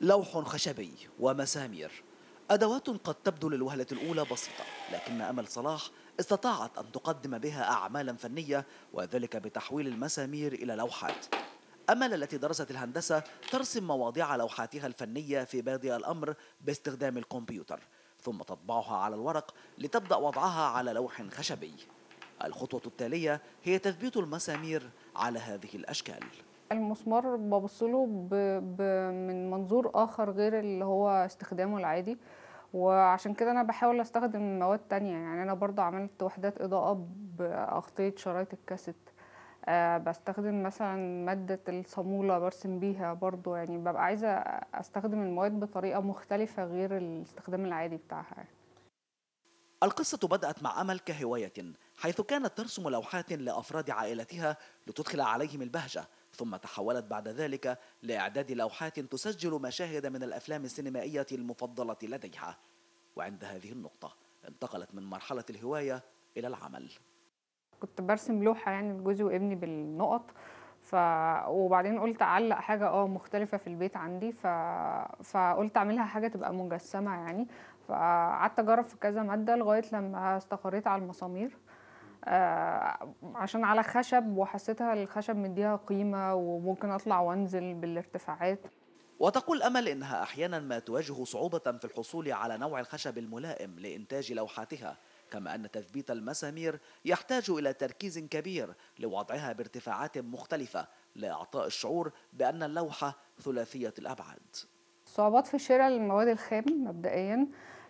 لوح خشبي ومسامير أدوات قد تبدو للوهلة الأولى بسيطة لكن أمل صلاح استطاعت أن تقدم بها أعمالا فنية وذلك بتحويل المسامير إلى لوحات أمل التي درست الهندسة ترسم مواضيع لوحاتها الفنية في بادئ الأمر باستخدام الكمبيوتر ثم تطبعها على الورق لتبدأ وضعها على لوح خشبي الخطوة التالية هي تثبيت المسامير على هذه الأشكال المسمار ببص له ب... من منظور اخر غير اللي هو استخدامه العادي وعشان كده انا بحاول استخدم مواد تانية يعني انا برضه عملت وحدات اضاءة باغطية شرايط الكاسيت أه بستخدم مثلا مادة الصامولة برسم بيها برضو يعني ببقى عايزة استخدم المواد بطريقة مختلفة غير الاستخدام العادي بتاعها يعني. القصة بدأت مع أمل كهواية حيث كانت ترسم لوحات لأفراد عائلتها لتدخل عليهم البهجة ثم تحولت بعد ذلك لإعداد لوحات تسجل مشاهد من الأفلام السينمائية المفضلة لديها وعند هذه النقطة انتقلت من مرحلة الهواية إلى العمل كنت برسم لوحة يعني لجوزي وابني بالنقط ف... وبعدين قلت اعلق حاجه اه مختلفه في البيت عندي ف... فقلت اعملها حاجه تبقى مجسمه يعني فقعدت اجرب في كذا ماده لغايه لما استقريت على المسامير آه، عشان على خشب وحسيتها الخشب مديها قيمة وممكن أطلع وأنزل بالارتفاعات وتقول أمل إنها أحيانا ما تواجه صعوبة في الحصول على نوع الخشب الملائم لإنتاج لوحاتها كما أن تثبيت المسامير يحتاج إلى تركيز كبير لوضعها بارتفاعات مختلفة لإعطاء الشعور بأن اللوحة ثلاثية الأبعاد صعوبات في شراء المواد الخام مبدئيا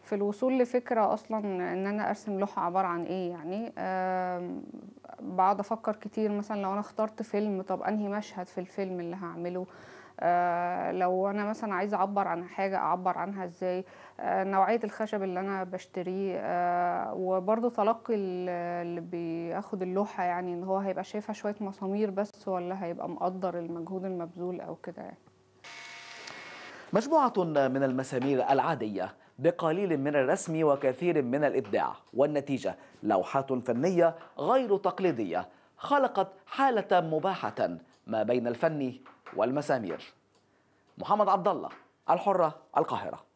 في الوصول لفكرة أصلا إن أنا أرسم لوحة عبارة عن إيه يعني بقعد أفكر كتير مثلا لو أنا اخترت فيلم طب أنهي مشهد في الفيلم اللي هعمله آه لو انا مثلا عايزه اعبر عن حاجه اعبر عنها ازاي آه نوعيه الخشب اللي انا بشتريه آه وبرضه تلقي اللي بياخد اللوحه يعني ان هو هيبقى شايفها شويه مسامير بس ولا هيبقى مقدر المجهود المبذول او كده يعني مجموعه من المسامير العاديه بقليل من الرسم وكثير من الإبداع والنتيجة لوحات فنية غير تقليدية خلقت حالة مباحة ما بين الفن والمسامير محمد عبد الله الحرة القاهرة